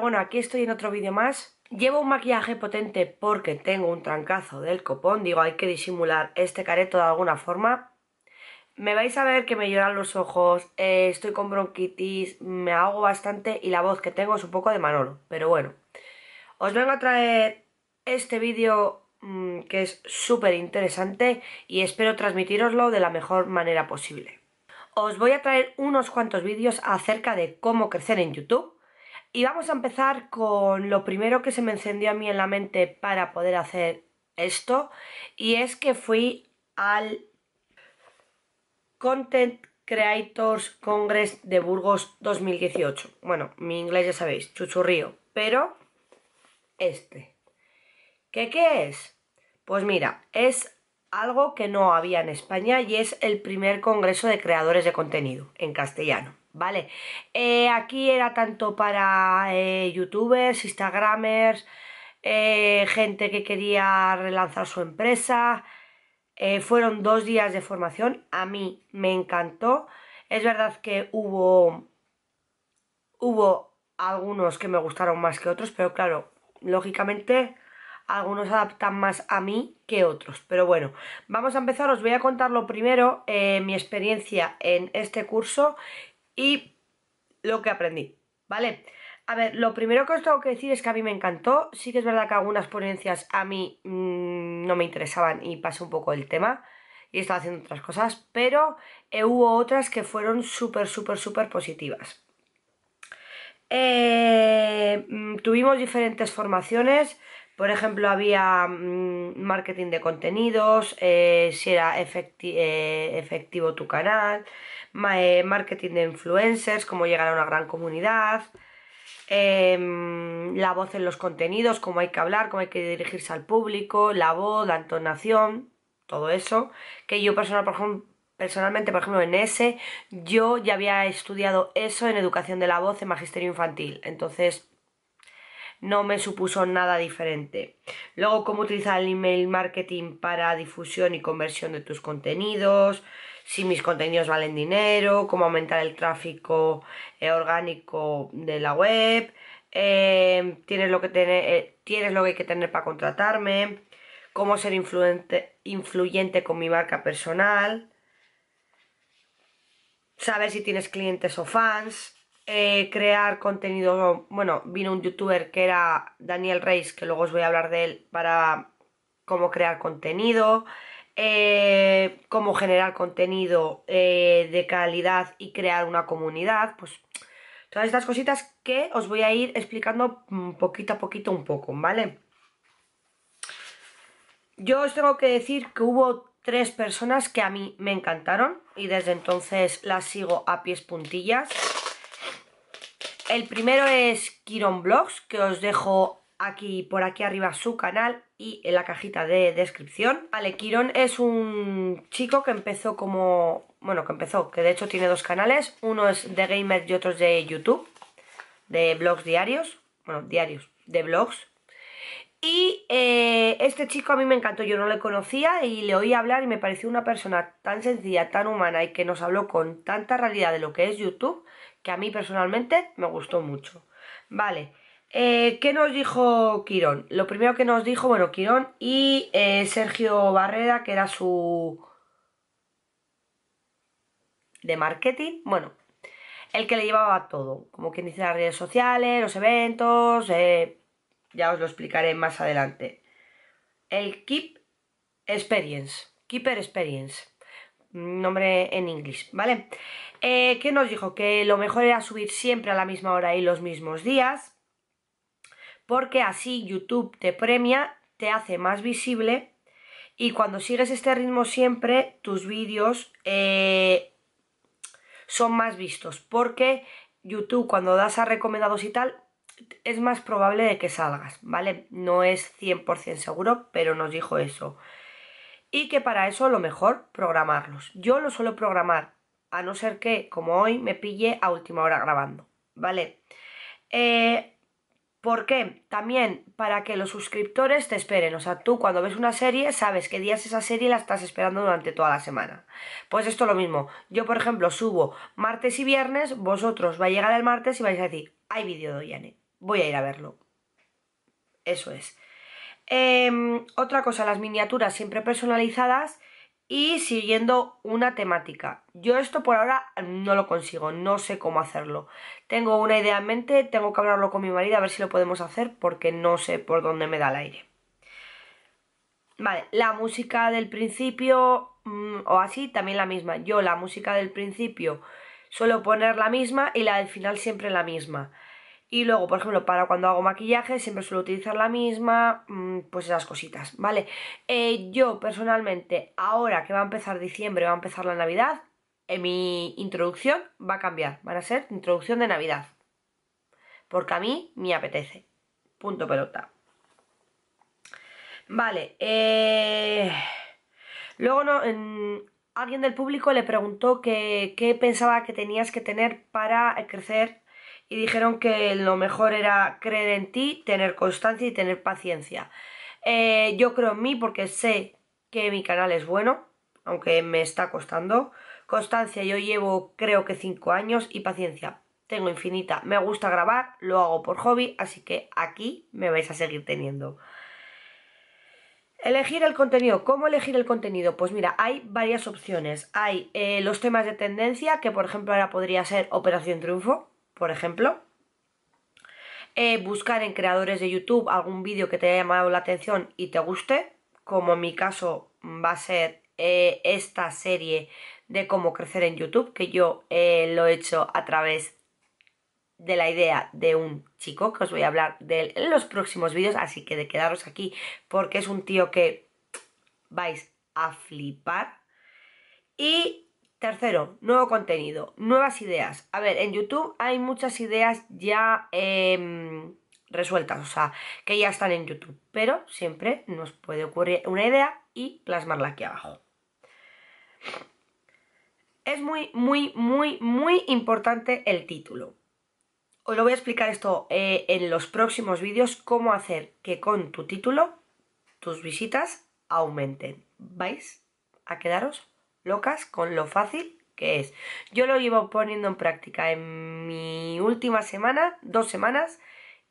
Bueno, aquí estoy en otro vídeo más. Llevo un maquillaje potente porque tengo un trancazo del copón. Digo, hay que disimular este careto de alguna forma. Me vais a ver que me lloran los ojos, eh, estoy con bronquitis, me ahogo bastante y la voz que tengo es un poco de Manolo. Pero bueno, os vengo a traer este vídeo mm, que es súper interesante y espero transmitiroslo de la mejor manera posible. Os voy a traer unos cuantos vídeos acerca de cómo crecer en YouTube y vamos a empezar con lo primero que se me encendió a mí en la mente para poder hacer esto. Y es que fui al Content Creators Congress de Burgos 2018. Bueno, mi inglés ya sabéis, chuchurrío. Pero este. ¿Qué, ¿Qué es? Pues mira, es algo que no había en España y es el primer congreso de creadores de contenido en castellano. ¿vale? Eh, aquí era tanto para eh, youtubers, instagramers, eh, gente que quería relanzar su empresa. fueron dos días de formación, a mí me encantó. Es verdad que hubo, hubo algunos que me gustaron más que otros, pero claro, lógicamente algunos adaptan más a mí que otros. Pero bueno, vamos a empezar. Os voy a contar lo primero, mi experiencia en este curso y lo que aprendí, ¿vale? A ver, lo primero que os tengo que decir es que a mí me encantó. Sí que es verdad que algunas ponencias a mí mm, no me interesaban y pasé un poco el tema y estaba haciendo otras cosas, pero eh, hubo otras que fueron súper, súper, súper positivas. Eh, mm, tuvimos diferentes formaciones, por ejemplo, había mm, marketing de contenidos, eh, si era efectivo tu canal, eh, marketing de influencers, cómo llegar a una gran comunidad, em, la voz en los contenidos, cómo hay que hablar, cómo hay que dirigirse al público, la voz, la entonación, todo eso, que yo personalmente, por ejemplo, en ese, yo ya había estudiado eso en educación de la voz en magisterio infantil, entonces no me supuso nada diferente. Luego, cómo utilizar el email marketing para difusión y conversión de tus contenidos, si mis contenidos valen dinero, cómo aumentar el tráfico eh, orgánico de la web, em, tienes, lo que eh, tienes lo que hay que tener para contratarme, cómo ser influente, influyente con mi marca personal, saber si tienes clientes o fans, eh, crear contenido. Bueno, vino un youtuber que era Daniel Reis, que luego os voy a hablar de él para cómo crear contenido, como eh, cómo generar contenido eh, de calidad y crear una comunidad, pues todas estas cositas que os voy a ir explicando mm, poquito a poquito un poco, ¿vale? Yo os tengo que decir que hubo tres personas que a mí me encantaron y desde entonces las sigo a pies puntillas. El primero es Kiron Blogs, que os dejo aquí por aquí arriba su canal y en la cajita de descripción. Vale, Quirón es un chico que empezó como... Bueno, que empezó, que de hecho tiene dos canales. Uno es de Gamer y otro es de YouTube, de blogs diarios. Bueno, diarios, de blogs. Y eh, este chico a mí me encantó, yo no le conocía y le oí hablar y me pareció una persona tan sencilla, tan humana y que nos habló con tanta realidad de lo que es YouTube, que a mí personalmente me gustó mucho. Vale, eh, ¿Qué nos dijo Quirón? Lo primero que nos dijo, bueno, Quirón y eh, Sergio Barrera, que era su... de marketing, bueno, el que le llevaba todo, como quien dice las redes sociales, los eventos, eh, ya os lo explicaré más adelante. El Keep Experience, Keeper Experience, nombre en inglés, ¿vale? ¿Qué nos dijo? Que lo mejor era subir siempre a la misma hora y los mismos días, porque así YouTube te premia, te hace más visible y cuando sigues este ritmo siempre tus vídeos eh, son más vistos porque YouTube cuando das a recomendados y tal es más probable de que salgas, ¿vale? No es 100% seguro, pero nos dijo eso. Y que para eso lo mejor programarlos. Yo lo suelo programar, a no ser que, como hoy, me pille a última hora grabando, ¿vale? Eh, ¿Por qué? También para que los suscriptores te esperen. O sea, tú cuando ves una serie sabes qué días esa serie la estás esperando durante toda la semana. Pues esto es lo mismo. Yo, por ejemplo, subo martes y viernes, vosotros va a llegar el martes y vais a decir, hay vídeo de Ollane. voy a ir a verlo. Eso es. Em, otra cosa, las miniaturas siempre personalizadas y siguiendo una temática. Yo esto por ahora no lo consigo, no sé cómo hacerlo. Tengo una idea en mente, tengo que hablarlo con mi marido a ver si lo podemos hacer porque no sé por dónde me da el aire. Vale, la música del principio mm, o así también la misma. Yo la música del principio suelo poner la misma y la del final siempre la misma. Y luego, por ejemplo, para cuando hago maquillaje siempre suelo utilizar la misma, mm, pues esas cositas, ¿vale? Eh, yo personalmente, ahora que va a empezar diciembre, va a empezar la Navidad, mi introducción va a cambiar, van a ser introducción de Navidad. Porque a mí me apetece. Punto pelota. Vale, eh, luego alguien del público le preguntó qué pensaba que tenías que tener para crecer y dijeron que lo mejor era creer en ti, tener constancia y tener paciencia. Eh, yo creo en mí porque sé que mi canal es bueno, aunque me está costando. Constancia yo llevo creo que 5 años y paciencia tengo infinita. Me gusta grabar, lo hago por hobby, así que aquí me vais a seguir teniendo. Elegir el contenido. ¿Cómo elegir el contenido? Pues mira, hay varias opciones. Hay eh, los temas de tendencia, que por ejemplo ahora podría ser Operación Triunfo, por ejemplo. Eh, buscar en creadores de YouTube algún vídeo que te haya llamado la atención y te guste, como en mi caso va a ser eh, esta serie de cómo crecer en YouTube, que yo eh, lo he hecho a través de la idea de un chico, que os voy a hablar de él en los próximos vídeos, así que de quedaros aquí, porque es un tío que vais a flipar. Y Tercero, nuevo contenido, nuevas ideas. A ver, en YouTube hay muchas ideas ya em, resueltas, o sea, que ya están en YouTube, pero siempre nos puede ocurrir una idea y plasmarla aquí abajo. Es muy, muy, muy, muy importante el título. Os lo voy a explicar esto eh, en los próximos vídeos, cómo hacer que con tu título tus visitas aumenten. ¿Vais a quedaros? locas con lo fácil que es. Yo lo llevo poniendo en práctica en mi última semana, dos semanas,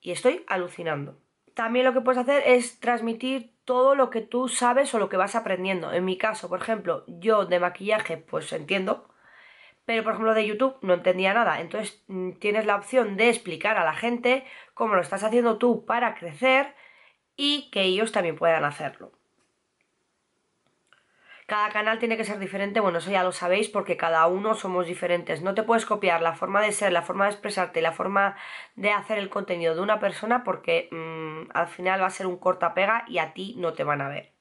y estoy alucinando. También lo que puedes hacer es transmitir todo lo que tú sabes o lo que vas aprendiendo. En mi caso, por ejemplo, yo de maquillaje pues entiendo, pero por ejemplo de YouTube no entendía nada. Entonces mm, tienes la opción de explicar a la gente cómo lo estás haciendo tú para crecer y que ellos también puedan hacerlo. Cada canal tiene que ser diferente, bueno, eso ya lo sabéis porque cada uno somos diferentes. No te puedes copiar la forma de ser, la forma de expresarte, la forma de hacer el contenido de una persona porque mm, al final va a ser un corta pega y a ti no te van a ver.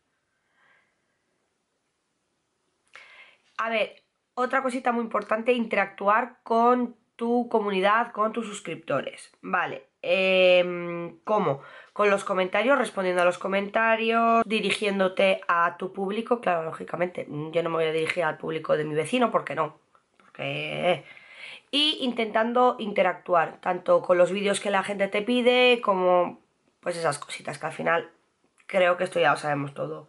A ver, otra cosita muy importante, interactuar con tu comunidad, con tus suscriptores. Vale, Em, ¿Cómo? Con los comentarios, respondiendo a los comentarios, dirigiéndote a tu público. Claro, lógicamente, mm, yo no me voy a dirigir al público de mi vecino, ¿Por qué no. Porque eh. y intentando interactuar tanto con los vídeos que la gente te pide como pues esas cositas que al final creo que esto ya lo sabemos todo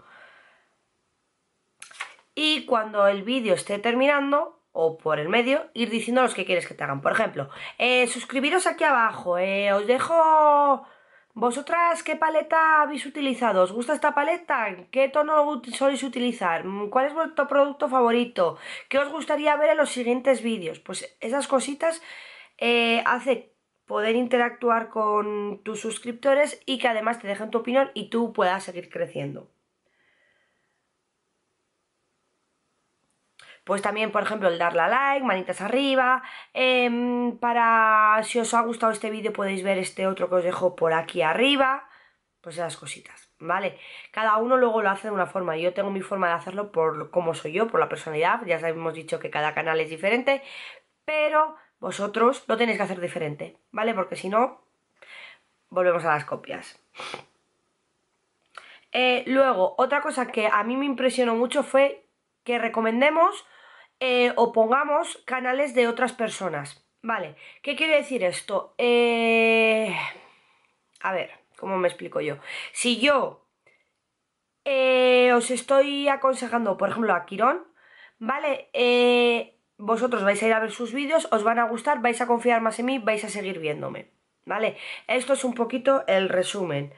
y cuando el vídeo esté terminando o por el medio, ir diciendo los que quieres que te hagan. Por ejemplo, eh, suscribiros aquí abajo, eh, os dejo... ¿Vosotras qué paleta habéis utilizado? ¿Os gusta esta paleta? ¿Qué tono soléis utilizar? Mm, ¿Cuál es vuestro producto favorito? ¿Qué os gustaría ver en los siguientes vídeos? Pues esas cositas Hacen eh, hace poder interactuar con tus suscriptores y que además te dejen tu opinión y tú puedas seguir creciendo. Pues también, por ejemplo, el darle a like, manitas arriba. Em, para si os ha gustado este vídeo podéis ver este otro que os dejo por aquí arriba. Pues esas cositas, ¿vale? Cada uno luego lo hace de una forma. Yo tengo mi forma de hacerlo por cómo soy yo, por la personalidad. Ya sabemos dicho que cada canal es diferente. Pero vosotros lo tenéis que hacer diferente, ¿vale? Porque si no, volvemos a las copias. Eh, luego, otra cosa que a mí me impresionó mucho fue que recomendemos eh, o pongamos canales de otras personas. Vale, ¿qué quiere decir esto? Eh, a ver, ¿cómo me explico yo? Si yo eh, os estoy aconsejando, por ejemplo, a Quirón, ¿vale? vosotros vais a ir a ver sus vídeos, os van a gustar, vais a confiar más en mí, vais a seguir viéndome, ¿vale? Esto es un poquito el resumen.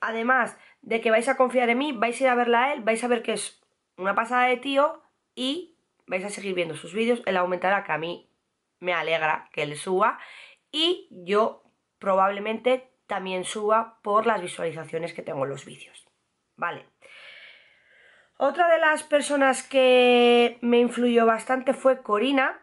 además de que vais a confiar en mí, vais a ir a verla a él, vais a ver que es una pasada de tío, y vais a seguir viendo sus vídeos. El aumentará, que a mí me alegra que él suba y yo probablemente también suba por las visualizaciones que tengo en los vídeos. Vale. Otra de las personas que me influyó bastante fue Corina,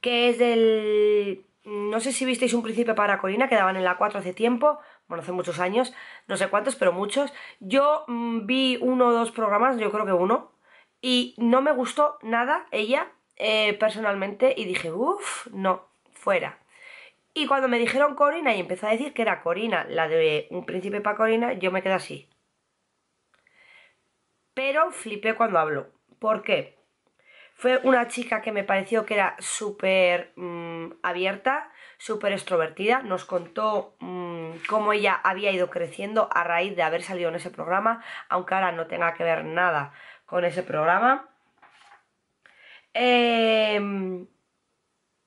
que es del... No sé si visteis un príncipe para Corina, que daban en la 4 hace tiempo, bueno, hace muchos años, no sé cuántos, pero muchos. Yo mm, vi uno o dos programas, yo creo que uno, y no me gustó nada ella eh, personalmente y dije, uff, no, fuera. Y cuando me dijeron Corina y empezó a decir que era Corina, la de un príncipe para Corina, yo me quedé así. Pero flipé cuando habló. ¿Por qué? Fue una chica que me pareció que era súper mm, abierta, súper extrovertida. Nos contó mm, cómo ella había ido creciendo a raíz de haber salido en ese programa, aunque ahora no tenga que ver nada con ese programa. Em,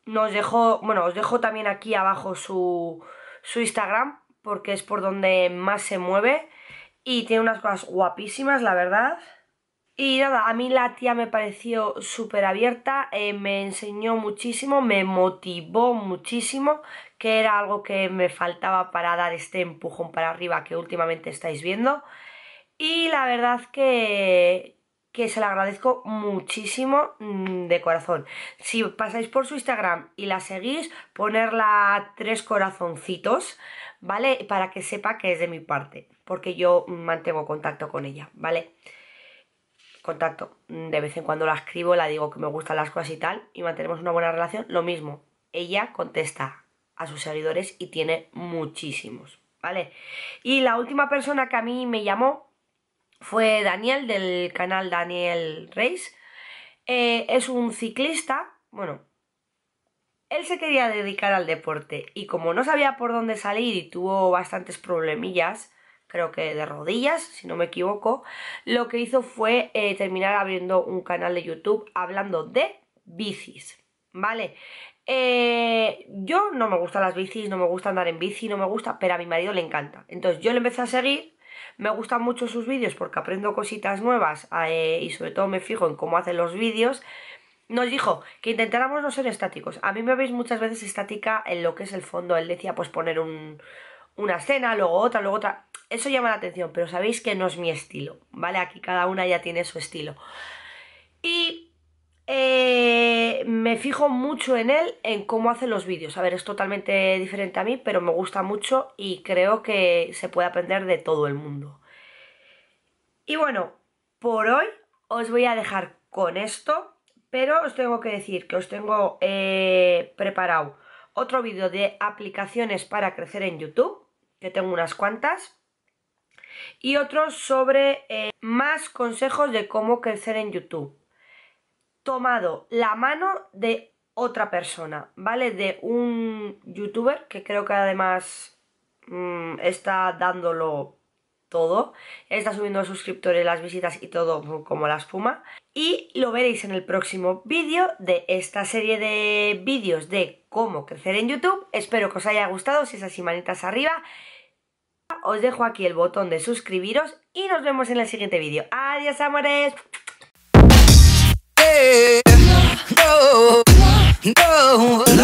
nos dejó, bueno, os dejo también aquí abajo su, su Instagram, porque es por donde más se mueve y tiene unas cosas guapísimas, la verdad. Y nada, a mí la tía me pareció súper abierta, eh, me enseñó muchísimo, me motivó muchísimo, que era algo que me faltaba para dar este empujón para arriba que últimamente estáis viendo. Y la verdad que, que se la agradezco muchísimo mm, de corazón. Si pasáis por su Instagram y la seguís, ponerla tres corazoncitos, ¿vale? Para que sepa que es de mi parte, porque yo mantengo contacto con ella, ¿vale? Contacto. De vez en cuando la escribo, la digo que me gustan las cosas y tal, y mantenemos una buena relación. Lo mismo, ella contesta a sus seguidores y tiene muchísimos, ¿vale? Y la última persona que a mí me llamó fue Daniel del canal Daniel Reis. Eh, es un ciclista, bueno, él se quería dedicar al deporte y como no sabía por dónde salir y tuvo bastantes problemillas, creo que de rodillas, si no me equivoco, lo que hizo fue eh, terminar abriendo un canal de YouTube hablando de bicis, ¿vale? Eh, yo no me gustan las bicis, no me gusta andar en bici, no me gusta, pero a mi marido le encanta. Entonces yo le empecé a seguir me gustan mucho sus vídeos porque aprendo cositas nuevas eh, y sobre todo me fijo en cómo hacen los vídeos. Nos dijo que intentáramos no ser estáticos. A mí me veis muchas veces estática en lo que es el fondo. Él decía pues poner un, una escena, luego otra, luego otra. Eso llama la atención, pero sabéis que no es mi estilo, ¿vale? Aquí cada una ya tiene su estilo. Eh, me fijo mucho en él, en cómo hace los vídeos. A ver, es totalmente diferente a mí, pero me gusta mucho y creo que se puede aprender de todo el mundo. Y bueno, por hoy os voy a dejar con esto, pero os tengo que decir que os tengo eh, preparado otro vídeo de aplicaciones para crecer en YouTube, que tengo unas cuantas, y otro sobre eh, más consejos de cómo crecer en YouTube tomado la mano de otra persona, ¿vale? De un youtuber que creo que además mm, está dándolo todo, está subiendo suscriptores, las visitas y todo mm, como la espuma. Y lo veréis en el próximo vídeo de esta serie de vídeos de cómo crecer en YouTube. Espero que os haya gustado, si es así manitas arriba. Os dejo aquí el botón de suscribiros y nos vemos en el siguiente vídeo. Adiós amores. yeah, no, no.